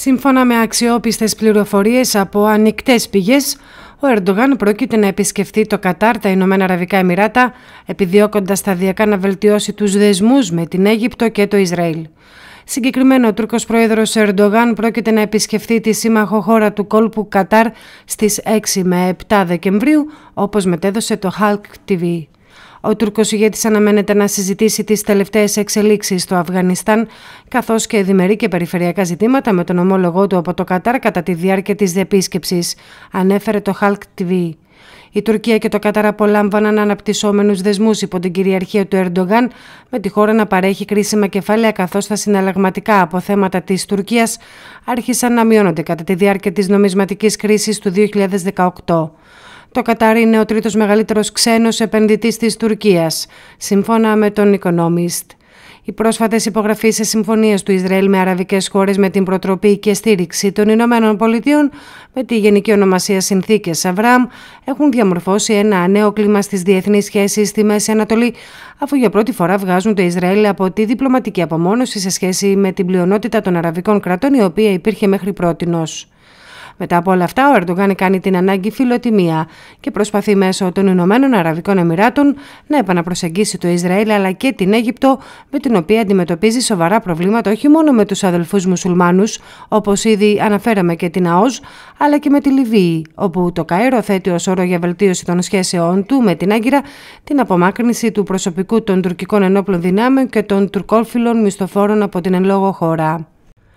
Σύμφωνα με αξιόπιστες πληροφορίες από ανοιχτές πηγές, ο Ερντογάν πρόκειται να επισκεφθεί το Κατάρ, τα Ηνωμένα Αραβικά Εμμυράτα, επιδιώκοντας σταδιακά να βελτιώσει τους δεσμούς με την Αίγυπτο και το Ισραήλ. Συγκεκριμένο, ο Τούρκος πρόεδρος Ερντογάν πρόκειται να επισκεφθεί τη σύμμαχο χώρα του κόλπου Κατάρ στις 6 με 7 Δεκεμβρίου, όπως μετέδωσε το Halk TV. Ο Τουρκο ηγέτης αναμένεται να συζητήσει τις τελευταίες εξελίξεις στο Αφγανιστάν, καθώς και διμερεί και περιφερειακά ζητήματα με τον ομόλογό του από το Κατάρ κατά τη διάρκεια της διεπίσκεψης, ανέφερε το Halk TV. Η Τουρκία και το Κατάρ απολάμβαναν αναπτυσσόμενους δεσμούς υπό την κυριαρχία του Ερντογάν, με τη χώρα να παρέχει κρίσιμα κεφάλαια καθώς τα συναλλαγματικά αποθέματα της Τουρκίας άρχισαν να μειώνονται κατά τη διάρκεια της νομισματικής κρίσης του 2018. Το Κατάρ είναι ο τρίτος μεγαλύτερος ξένος επενδυτής της Τουρκίας, σύμφωνα με τον Economist. Οι πρόσφατες υπογραφή σε συμφωνίες του Ισραήλ με αραβικές χώρες με την προτροπή και στήριξη των Ηνωμένων Πολιτείων με τη γενική ονομασία Συνθήκες Αβραμ έχουν διαμορφώσει ένα νέο κλίμα στις διεθνείς σχέσεις στη Μέση Ανατολή, αφού για πρώτη φορά βγάζουν το Ισραήλ από τη διπλωματική απομόνωση σε σχέση με την πλειονότητα των αραβικών κρατών, η οποία υπήρχε μέχρι πρότινος. Μετά από όλα αυτά, ο Ερντογάν κάνει την ανάγκη φιλοτιμία και προσπαθεί μέσω των Ηνωμένων Αραβικών Εμμυράτων να επαναπροσεγγίσει το Ισραήλ αλλά και την Αίγυπτο, με την οποία αντιμετωπίζει σοβαρά προβλήματα όχι μόνο με τους αδελφούς μουσουλμάνους, όπως ήδη αναφέραμε και την ΑΟΣ, αλλά και με τη Λιβύη, όπου το Καέρο θέτει ως όρο για βελτίωση των σχέσεών του με την Άγκυρα την απομάκρυνση του προσωπικού των τουρκικών ενόπλων δυνάμεων και των τουρκόφιλων μισθοφόρων από την εν χώρα.